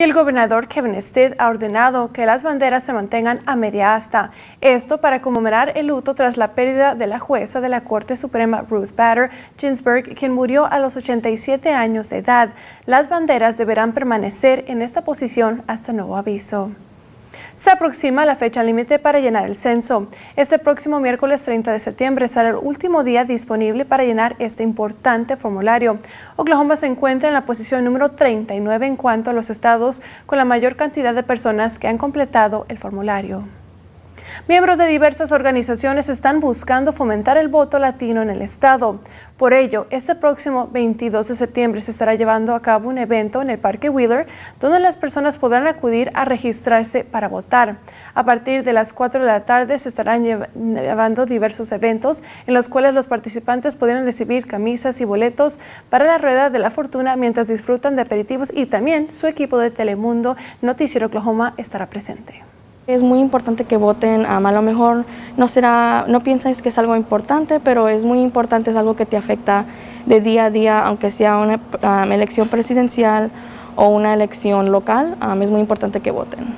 El gobernador Kevin Stead ha ordenado que las banderas se mantengan a media asta, esto para conmemorar el luto tras la pérdida de la jueza de la Corte Suprema Ruth Bader Ginsburg, quien murió a los 87 años de edad. Las banderas deberán permanecer en esta posición hasta nuevo aviso. Se aproxima la fecha límite para llenar el censo. Este próximo miércoles 30 de septiembre será el último día disponible para llenar este importante formulario. Oklahoma se encuentra en la posición número 39 en cuanto a los estados con la mayor cantidad de personas que han completado el formulario. Miembros de diversas organizaciones están buscando fomentar el voto latino en el Estado. Por ello, este próximo 22 de septiembre se estará llevando a cabo un evento en el Parque Wheeler donde las personas podrán acudir a registrarse para votar. A partir de las 4 de la tarde se estarán llevando diversos eventos en los cuales los participantes podrán recibir camisas y boletos para la Rueda de la Fortuna mientras disfrutan de aperitivos y también su equipo de Telemundo Noticiero Oklahoma estará presente. Es muy importante que voten, a lo mejor no será, no piensas que es algo importante, pero es muy importante, es algo que te afecta de día a día, aunque sea una elección presidencial o una elección local, es muy importante que voten.